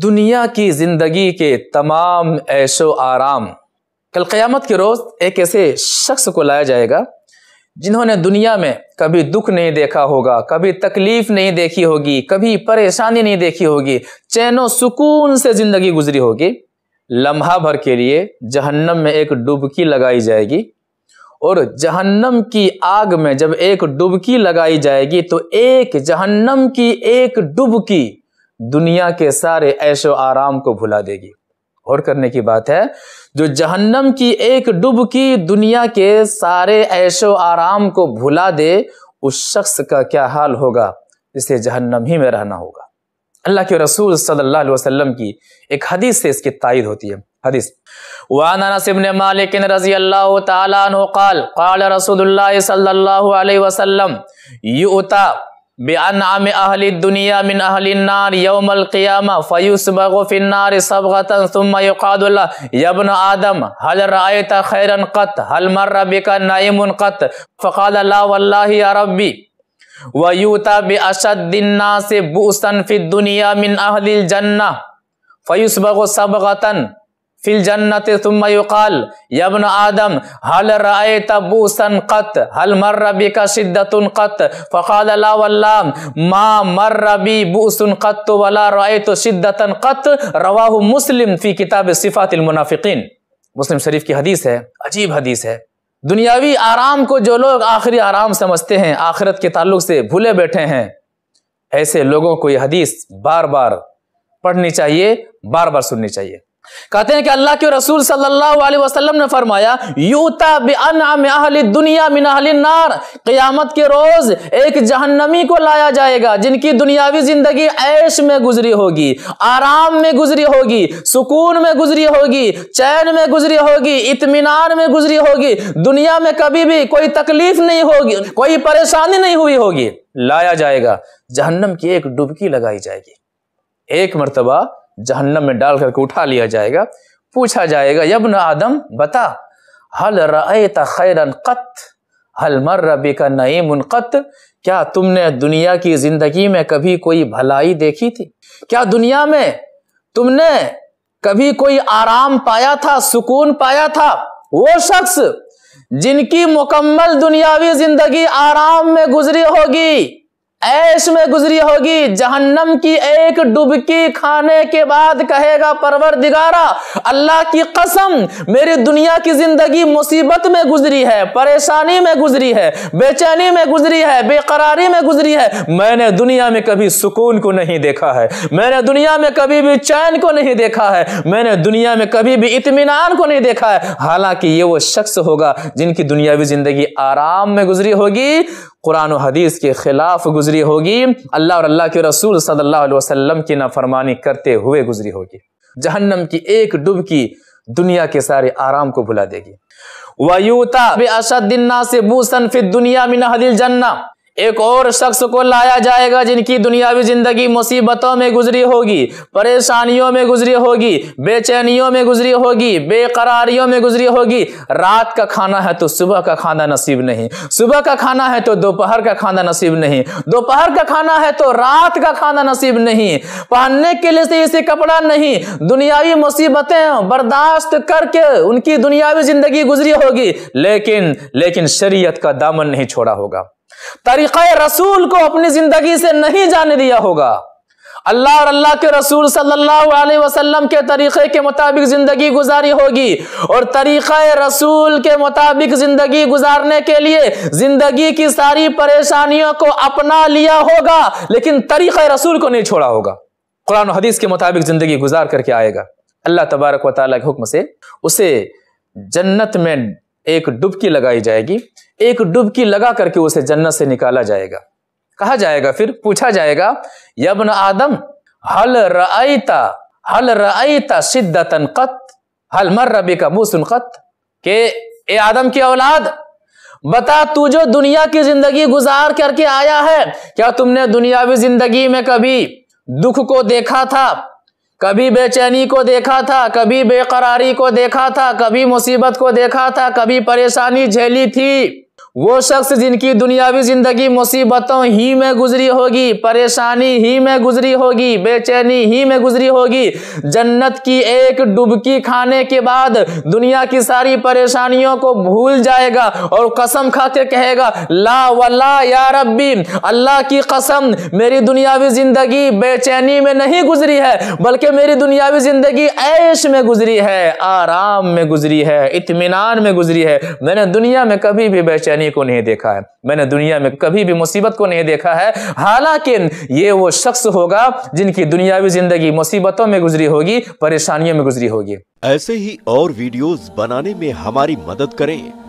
दुनिया की ज़िंदगी के तमाम ऐशो आराम कल क़यामत के रोज़ एक ऐसे शख्स को लाया जाएगा जिन्होंने दुनिया में कभी दुख नहीं देखा होगा कभी तकलीफ़ नहीं देखी होगी कभी परेशानी नहीं देखी होगी चैनो सुकून से ज़िंदगी गुजरी होगी लम्हा भर के लिए जहन्नम में एक डुबकी लगाई जाएगी और जहन्नम की आग में जब एक डुबकी लगाई जाएगी तो एक जहन्नम की एक डुबकी दुनिया के सारे ऐशो आराम को भुला देगी और करने की बात है जो जहन्नम की एक डुबकी दुनिया के सारे ऐशो आराम को भुला दे उस शख्स का क्या हाल होगा इसे जहन्नम ही में रहना होगा अल्लाह के रसूल सल्लल्लाहु अलैहि वसल्लम की एक हदीस से इसकी तायद होती है हदीस वानसिबन मालिक रजी अल्लाह तआला काल काल रसूलुल्लाह सल्लल्लाहु अलैहि वसल्लम युता بأنعم أهل الدنيا من أهل النار يوم القيامة فيسبغ في النار صبغة ثم يقاد الله يا ابن آدم هل رأيت خيرا قط هل مر بك نائم قط فقال لا والله يا ربي ويؤتى بأشد الناس بؤسا في الدنيا من أهل الجنة فيسبغ صبغة फिल जन्नत युकाल यबन आदम हल राय तबूसन कत हल मर रबी का शिद्दतुन कत फ़ाल वल्लाम मा मर रबी बूसन कत तो वला राय तो शिद्दतन कत रवाह मुस्लिम फ़ी किताब सिफ़ातिलमुनाफ़िकीन मुस्लिम शरीफ की हदीस है अजीब हदीस है दुनियावी आराम को जो लोग आखिरी आराम समझते हैं आखिरत के ताल्लुक से भूले बैठे हैं ऐसे लोगों को यह हदीस बार बार पढ़नी चाहिए बार बार सुननी चाहिए कहते हैं कि अल्लाह के रसूल सल्लल्लाहु अलैहि वसल्लम ने फरमाया यूता दुनिया नार क़यामत के रोज एक जहन्नमी को लाया जाएगा जिनकी दुनियावी जिंदगी ऐश में गुजरी होगी आराम में गुजरी होगी सुकून में गुजरी होगी चैन में गुजरी होगी इतमान में गुजरी होगी दुनिया में कभी भी कोई तकलीफ नहीं होगी कोई परेशानी नहीं हुई होगी लाया जाएगा जहन्नम की एक डुबकी लगाई जाएगी एक मरतबा जहन्नम में डाल करके उठा लिया जाएगा पूछा जाएगा यबन आदम बता हल रत कत हल मर रबी का नईम कत क्या तुमने दुनिया की जिंदगी में कभी कोई भलाई देखी थी क्या दुनिया में तुमने कभी कोई आराम पाया था सुकून पाया था वो शख्स जिनकी मुकम्मल दुनियावी जिंदगी आराम में गुजरी होगी ऐश में गुजरी होगी जहन्नम की एक डुबकी खाने के बाद कहेगा परवर दिगारा अल्लाह की कसम मेरी दुनिया की जिंदगी मुसीबत में गुजरी है परेशानी में गुजरी है बेचैनी में गुजरी है बेकरारी में गुजरी है मैंने दुनिया में कभी सुकून को नहीं देखा है मैंने दुनिया में कभी भी चैन को नहीं देखा है मैंने दुनिया में कभी भी इतमान को नहीं देखा है हालांकि ये वो शख्स होगा जिनकी दुनियावी जिंदगी आराम में गुजरी होगी कुरान और हदीस के खिलाफ गुजरी होगी अल्लाह और अल्लाह के रसूल सल्लल्लाहु अलैहि वसल्लम की नाफरमानी करते हुए गुजरी होगी जहन्नम की एक डुबकी दुनिया के सारे आराम को भुला देगी वयूता असदिन्ना से बूसन फिर दुनिया में हदिल जन्ना एक और शख्स को लाया जाएगा जिनकी दुनियावी जिंदगी मुसीबतों में गुजरी होगी परेशानियों में गुजरी होगी बेचैनियों में गुजरी होगी बेकरारियों में गुजरी होगी रात का खाना है तो सुबह का खाना नसीब नहीं सुबह का खाना है तो दोपहर का खाना नसीब नहीं दोपहर का खाना है तो रात का खाना नसीब नहीं पहनने के लिए इसे कपड़ा नहीं दुनियावी मुसीबतें बर्दाश्त करके उनकी दुनियावी जिंदगी गुजरी होगी लेकिन लेकिन शरीयत का दामन नहीं छोड़ा होगा तरीक़ रसूल को अपनी जिंदगी से नहीं जाने दिया होगा अल्लाह और अल्लाह के रसूल सल्लल्लाहु अलैहि वसल्लम के तरीक़े के मुताबिक ज़िंदगी गुजारी होगी और तरीक़े रसूल के मुताबिक ज़िंदगी गुजारने के लिए ज़िंदगी की सारी परेशानियों को अपना लिया होगा लेकिन तरीक़े रसूल को नहीं छोड़ा होगा कुरान हदीस के मुताबिक ज़िंदगी गुजार करके आएगा अल्लाह तबारक व के हुक्म से उसे जन्नत में एक डुबकी लगाई जाएगी एक डुबकी लगा करके उसे जन्नत से निकाला जाएगा कहा जाएगा फिर पूछा जाएगा यबन आदम हल रईता हल रईता शिद्दतन कत हल मर रबी का मुसन कत के ए आदम की औलाद बता तू जो दुनिया की जिंदगी गुजार करके आया है क्या तुमने दुनियावी जिंदगी में कभी दुख को देखा था कभी बेचैनी को देखा था कभी बेकरारी को देखा था कभी मुसीबत को देखा था कभी परेशानी झेली थी वो शख्स जिनकी दुनियावी जिंदगी मुसीबतों ही में गुजरी होगी परेशानी ही में गुजरी होगी बेचैनी ही में गुजरी होगी जन्नत की एक डुबकी खाने के बाद दुनिया की सारी परेशानियों को भूल जाएगा और कसम खा के कहेगा ला वला या रब्बी अल्लाह की कसम मेरी दुनियावी जिंदगी बेचैनी में नहीं गुजरी है बल्कि मेरी दुनियावी जिंदगी ऐश में गुजरी है आराम में गुजरी है इतमान में गुजरी है मैंने दुनिया में कभी भी बेचैनी पीने को नहीं देखा है मैंने दुनिया में कभी भी मुसीबत को नहीं देखा है हालांकि ये वो शख्स होगा जिनकी दुनियावी जिंदगी मुसीबतों में गुजरी होगी परेशानियों में गुजरी होगी ऐसे ही और वीडियोस बनाने में हमारी मदद करें